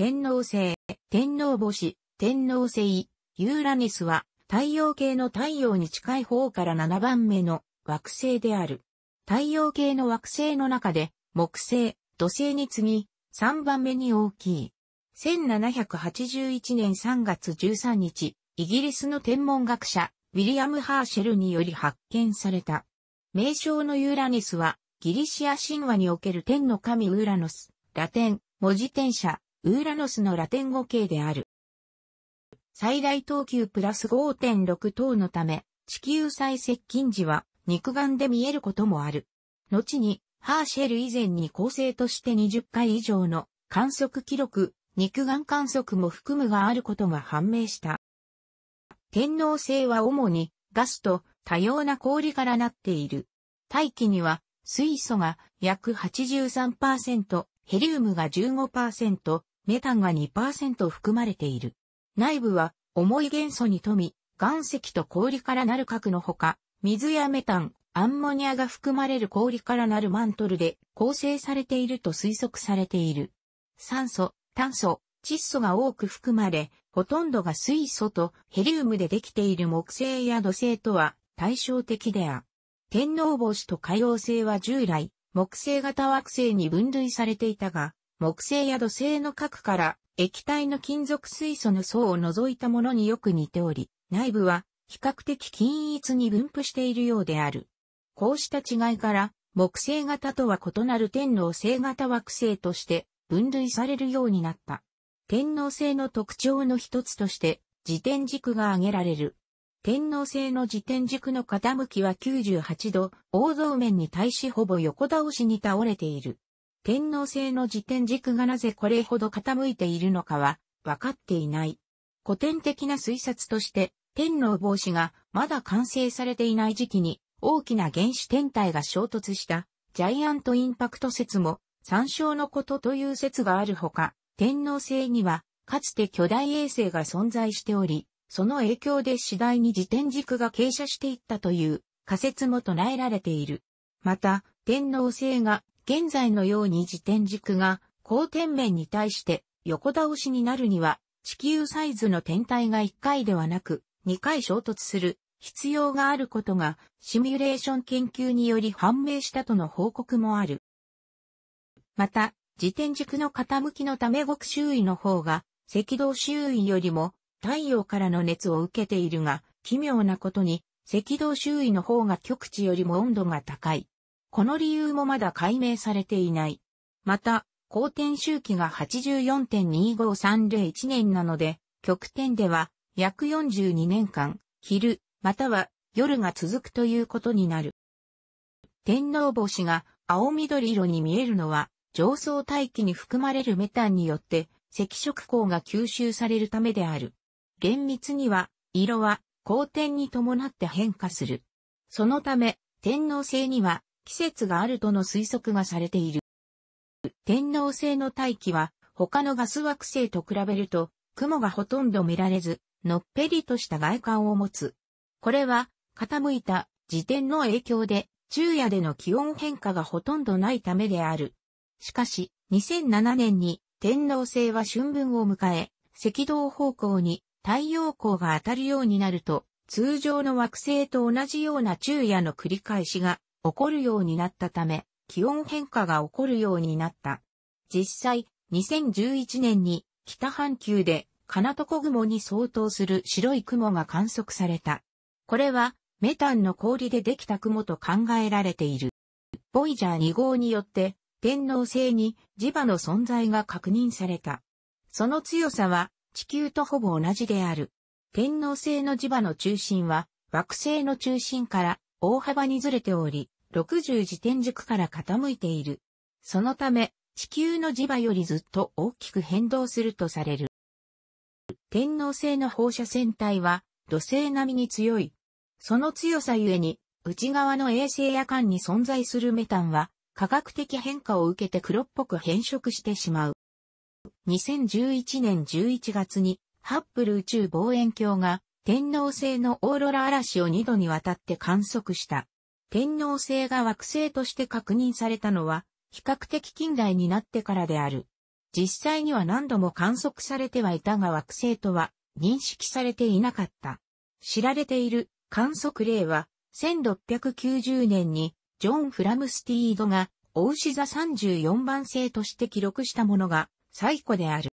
天皇星、天皇星、天皇星、ユーラニスは太陽系の太陽に近い方から7番目の惑星である。太陽系の惑星の中で木星、土星に次ぎ3番目に大きい。1781年3月13日、イギリスの天文学者、ウィリアム・ハーシェルにより発見された。名称のユーラニスは、ギリシア神話における天の神ウーラノス、ラテン、文字転写、ウーラノスのラテン語形である。最大等級プラス5.6等のため、地球最接近時は肉眼で見えることもある。後に、ハーシェル以前に構成として20回以上の観測記録、肉眼観測も含むがあることが判明した。天皇星は主にガスと多様な氷からなっている。大気には水素が約83%、ヘリウムが15%、メタンが2%含まれている。内部は重い元素に富み、岩石と氷からなる核のほか、水やメタン、アンモニアが含まれる氷からなるマントルで構成されていると推測されている。酸素、炭素、窒素が多く含まれ、ほとんどが水素とヘリウムでできている木星や土星とは対照的である。天皇星と海王星は従来、木星型惑星に分類されていたが、木製や土製の核から液体の金属水素の層を除いたものによく似ており、内部は比較的均一に分布しているようである。こうした違いから、木星型とは異なる天皇星型惑星として分類されるようになった。天皇星の特徴の一つとして、自転軸が挙げられる。天皇星の自転軸の傾きは98度、王道面に対しほぼ横倒しに倒れている。天皇制の時点軸がなぜこれほど傾いているのかは分かっていない。古典的な推察として天皇帽子がまだ完成されていない時期に大きな原始天体が衝突したジャイアントインパクト説も参照のことという説があるほか、天皇制にはかつて巨大衛星が存在しており、その影響で次第に時点軸が傾斜していったという仮説も唱えられている。また、天皇制が現在のように自転軸が交天面に対して横倒しになるには地球サイズの天体が1回ではなく2回衝突する必要があることがシミュレーション研究により判明したとの報告もある。また、自転軸の傾きのため極周囲の方が赤道周囲よりも太陽からの熱を受けているが、奇妙なことに赤道周囲の方が極地よりも温度が高い。この理由もまだ解明されていない。また、公転周期が84.25301年なので、極点では約42年間、昼、または夜が続くということになる。天皇星が青緑色に見えるのは、上層大気に含まれるメタンによって、赤色光が吸収されるためである。厳密には、色は、光天に伴って変化する。そのため、天皇星には、季節があるとの推測がされている。天王星の大気は他のガス惑星と比べると雲がほとんど見られず、のっぺりとした外観を持つ。これは傾いた時点の影響で昼夜での気温変化がほとんどないためである。しかし2007年に天王星は春分を迎え、赤道方向に太陽光が当たるようになると、通常の惑星と同じような昼夜の繰り返しが起こるようになったため、気温変化が起こるようになった。実際、2011年に北半球で金床雲に相当する白い雲が観測された。これはメタンの氷でできた雲と考えられている。ボイジャー2号によって天皇星に磁場の存在が確認された。その強さは地球とほぼ同じである。天皇星の磁場の中心は惑星の中心から大幅にずれており、60時点軸から傾いている。そのため、地球の磁場よりずっと大きく変動するとされる。天皇星の放射線体は土星並みに強い。その強さゆえに、内側の衛星や間に存在するメタンは、科学的変化を受けて黒っぽく変色してしまう。2011年11月に、ハッブル宇宙望遠鏡が天皇星のオーロラ嵐を2度にわたって観測した。天皇星が惑星として確認されたのは、比較的近代になってからである。実際には何度も観測されてはいたが惑星とは認識されていなかった。知られている観測例は、1690年にジョン・フラムスティードが、ウ牛座34番星として記録したものが最古である。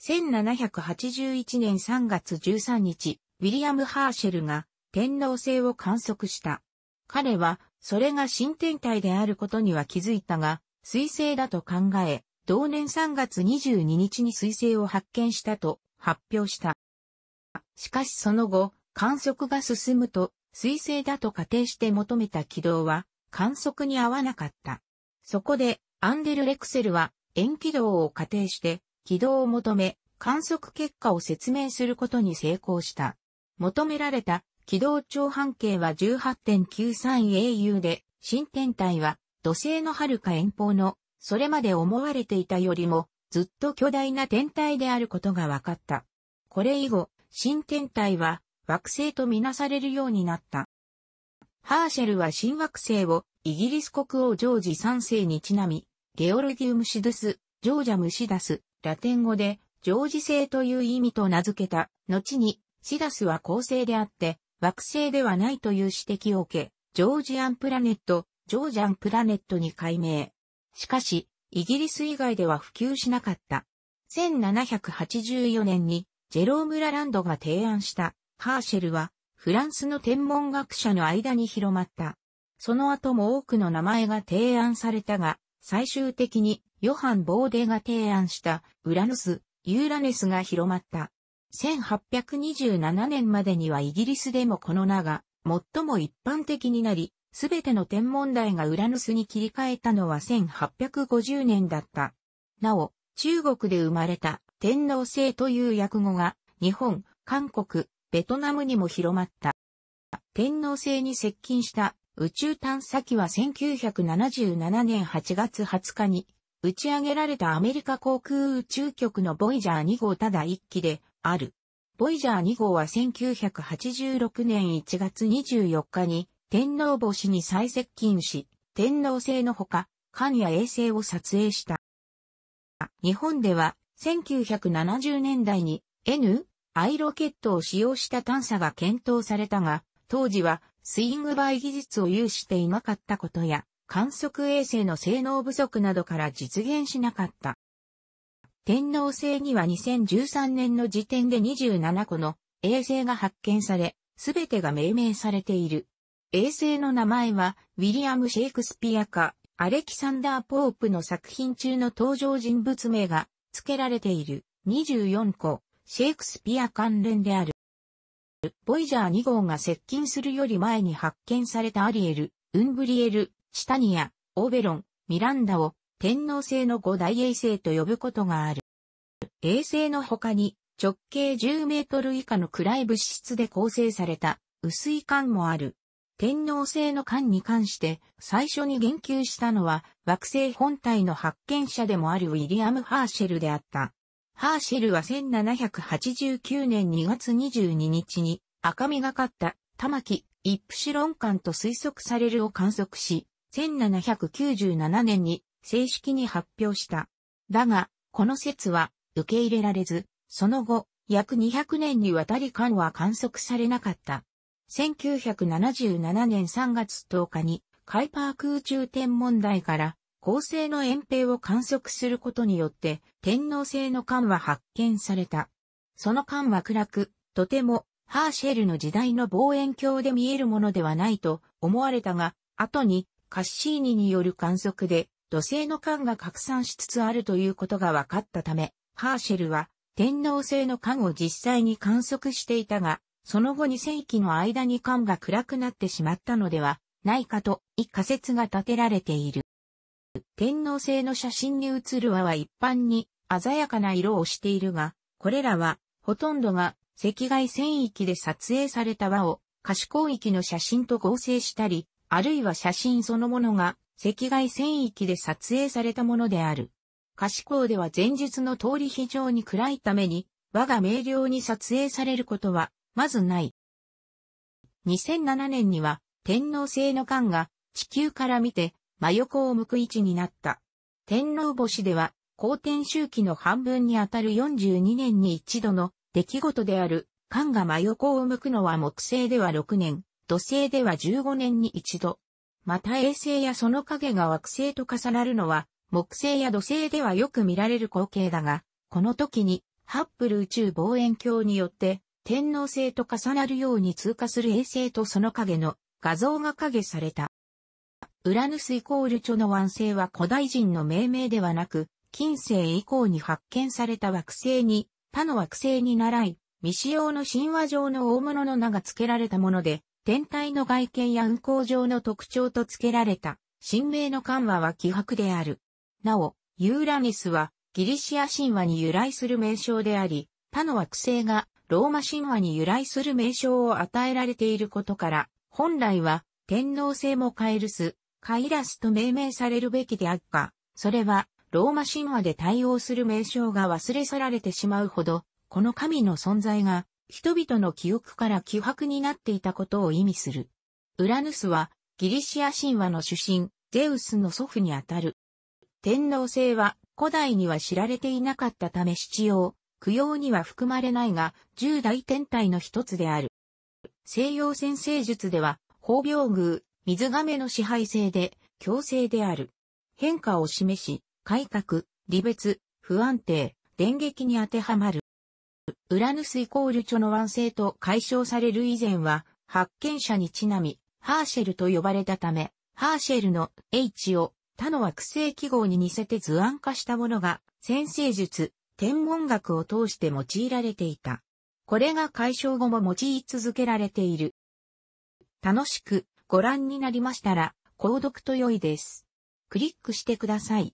1781年3月13日、ウィリアム・ハーシェルが天皇星を観測した。彼は、それが新天体であることには気づいたが、彗星だと考え、同年3月22日に彗星を発見したと発表した。しかしその後、観測が進むと、彗星だと仮定して求めた軌道は観測に合わなかった。そこで、アンデル・レクセルは、円軌道を仮定して、軌道を求め、観測結果を説明することに成功した。求められた軌道長半径は 18.93au で、新天体は土星の遥か遠方の、それまで思われていたよりも、ずっと巨大な天体であることが分かった。これ以後、新天体は惑星とみなされるようになった。ハーシェルは新惑星をイギリス国王ジョージ3世にちなみ、ゲオルギウムシドゥス、ジョージャムシダス、ラテン語で、常時性という意味と名付けた。後に、シダスは恒星であって、惑星ではないという指摘を受け、ジョージアンプラネット、ジョージアンプラネットに改名。しかし、イギリス以外では普及しなかった。1784年に、ジェローム・ラランドが提案した、ハーシェルは、フランスの天文学者の間に広まった。その後も多くの名前が提案されたが、最終的にヨハン・ボーデが提案したウラヌス、ユーラネスが広まった。1827年までにはイギリスでもこの名が最も一般的になり、すべての天文台がウラヌスに切り替えたのは1850年だった。なお、中国で生まれた天皇制という訳語が日本、韓国、ベトナムにも広まった。天皇制に接近した宇宙探査機は1977年8月20日に打ち上げられたアメリカ航空宇宙局のボイジャー2号ただ1機である。ボイジャー2号は1986年1月24日に天皇星に最接近し、天皇星のほか、艦や衛星を撮影した。日本では1970年代に N、I ロケットを使用した探査が検討されたが、当時はスイングバイ技術を有していなかったことや、観測衛星の性能不足などから実現しなかった。天皇星には2013年の時点で27個の衛星が発見され、すべてが命名されている。衛星の名前は、ウィリアム・シェイクスピアか、アレキサンダー・ポープの作品中の登場人物名が付けられている24個、シェイクスピア関連である。ボイジャー2号が接近するより前に発見されたアリエル、ウンブリエル、シタニア、オーベロン、ミランダを天皇星の五大衛星と呼ぶことがある。衛星の他に直径10メートル以下の暗い物質で構成された薄い管もある。天皇星の管に関して最初に言及したのは惑星本体の発見者でもあるウィリアム・ハーシェルであった。ハーシェルは1789年2月22日に赤みがかった玉木イプシロン管と推測されるを観測し、1797年に正式に発表した。だが、この説は受け入れられず、その後、約200年にわたり間は観測されなかった。1977年3月10日に、カイパー空中天文台から恒星の遠平を観測することによって、天皇星の間は発見された。その間は暗く、とても、ハーシェルの時代の望遠鏡で見えるものではないと思われたが、後にカッシーニによる観測で土星の間が拡散しつつあるということが分かったため、ハーシェルは天皇星の間を実際に観測していたが、その後2世紀の間に間が暗くなってしまったのではないかと、一仮説が立てられている。天皇星の写真に写る輪は一般に鮮やかな色をしているが、これらはほとんどが赤外線域で撮影された輪を可視光域の写真と合成したり、あるいは写真そのものが赤外線域で撮影されたものである。可視光では前述の通り非常に暗いために、我が明瞭に撮影されることは、まずない。2007年には、天皇星の間が地球から見て真横を向く位置になった。天皇星では、公転周期の半分にあたる42年に一度の出来事である、間が真横を向くのは木星では6年、土星では15年に一度。また衛星やその影が惑星と重なるのは、木星や土星ではよく見られる光景だが、この時に、ハッブル宇宙望遠鏡によって、天王星と重なるように通過する衛星とその影の画像が影された。ウラヌスイコールチョの腕星は古代人の命名ではなく、近世以降に発見された惑星に、他の惑星に倣い、未使用の神話上の大物の名が付けられたもので、天体の外見や運行上の特徴と付けられた、神明の緩和は希薄である。なお、ユーラニスはギリシア神話に由来する名称であり、他の惑星がローマ神話に由来する名称を与えられていることから、本来は天皇星もカエルス、カイラスと命名されるべきであったそれはローマ神話で対応する名称が忘れ去られてしまうほど、この神の存在が人々の記憶から希薄になっていたことを意味する。ウラヌスは、ギリシア神話の主神、ゼウスの祖父にあたる。天皇制は、古代には知られていなかったため七要、供養には含まれないが、十大天体の一つである。西洋先生術では、法病宮、水亀の支配性で、強制である。変化を示し、改革、離別、不安定、電撃に当てはまる。ウラヌスイコールチョの湾星と解消される以前は、発見者にちなみ、ハーシェルと呼ばれたため、ハーシェルの H を他の惑星記号に似せて図案化したものが、先生術、天文学を通して用いられていた。これが解消後も用い続けられている。楽しくご覧になりましたら、購読と良いです。クリックしてください。